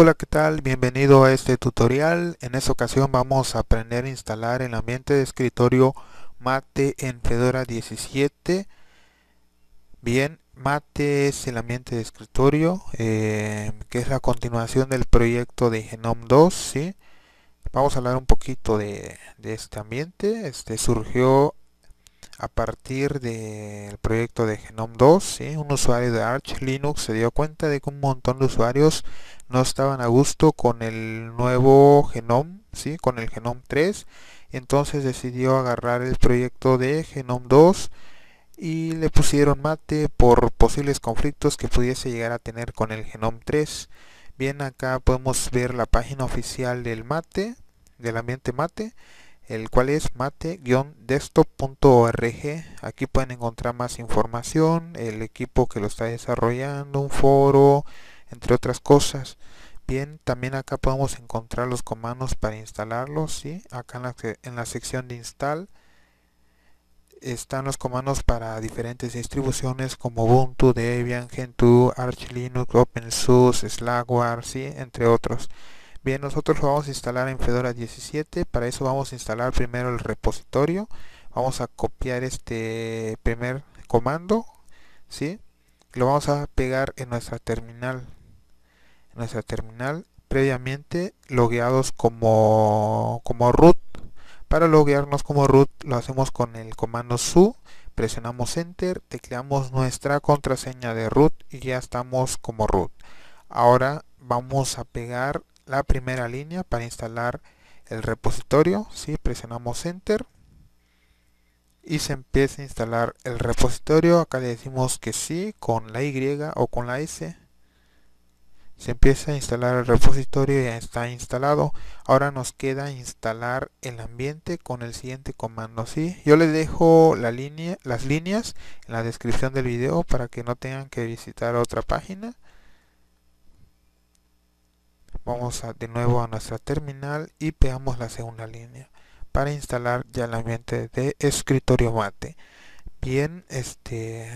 Hola qué tal, bienvenido a este tutorial. En esta ocasión vamos a aprender a instalar el ambiente de escritorio Mate en Fedora 17. Bien, Mate es el ambiente de escritorio eh, que es la continuación del proyecto de Genome 2. ¿sí? Vamos a hablar un poquito de, de este ambiente. Este surgió a partir del proyecto de Genome 2, un usuario de Arch Linux se dio cuenta de que un montón de usuarios no estaban a gusto con el nuevo Genome, con el Genome 3, entonces decidió agarrar el proyecto de Genome 2 y le pusieron mate por posibles conflictos que pudiese llegar a tener con el Genome 3. Bien, acá podemos ver la página oficial del mate, del ambiente mate el cual es mate-desktop.org. Aquí pueden encontrar más información, el equipo que lo está desarrollando, un foro, entre otras cosas. Bien, también acá podemos encontrar los comandos para instalarlos, ¿sí? Acá en la, sección de install están los comandos para diferentes distribuciones como Ubuntu, Debian, Gentoo, Arch Linux, OpenSUSE, Slackware, ¿sí? entre otros nosotros lo vamos a instalar en Fedora 17. Para eso vamos a instalar primero el repositorio. Vamos a copiar este primer comando. ¿sí? Lo vamos a pegar en nuestra terminal. En nuestra terminal previamente logueados como, como root. Para loguearnos como root lo hacemos con el comando su. Presionamos enter, tecleamos nuestra contraseña de root y ya estamos como root. Ahora vamos a pegar la primera línea para instalar el repositorio. si Presionamos Enter y se empieza a instalar el repositorio. Acá le decimos que sí con la Y o con la S. Se empieza a instalar el repositorio, ya está instalado. Ahora nos queda instalar el ambiente con el siguiente comando. ¿sí? Yo les dejo la línea, las líneas en la descripción del video para que no tengan que visitar otra página. Vamos de nuevo a nuestra terminal y pegamos la segunda línea para instalar ya el ambiente de escritorio mate. Bien, este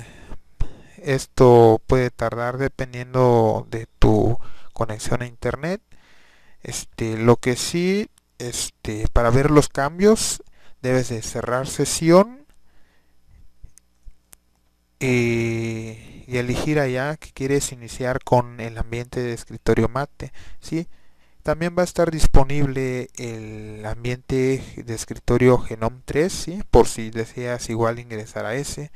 esto puede tardar dependiendo de tu conexión a internet. Este, lo que sí, este, para ver los cambios debes de cerrar sesión y eh, y elegir allá que quieres iniciar con el ambiente de escritorio mate, ¿sí? También va a estar disponible el ambiente de escritorio Genome 3, ¿sí? por si deseas igual ingresar a ese.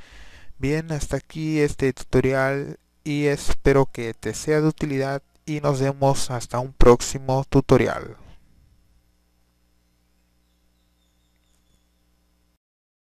Bien, hasta aquí este tutorial y espero que te sea de utilidad y nos vemos hasta un próximo tutorial.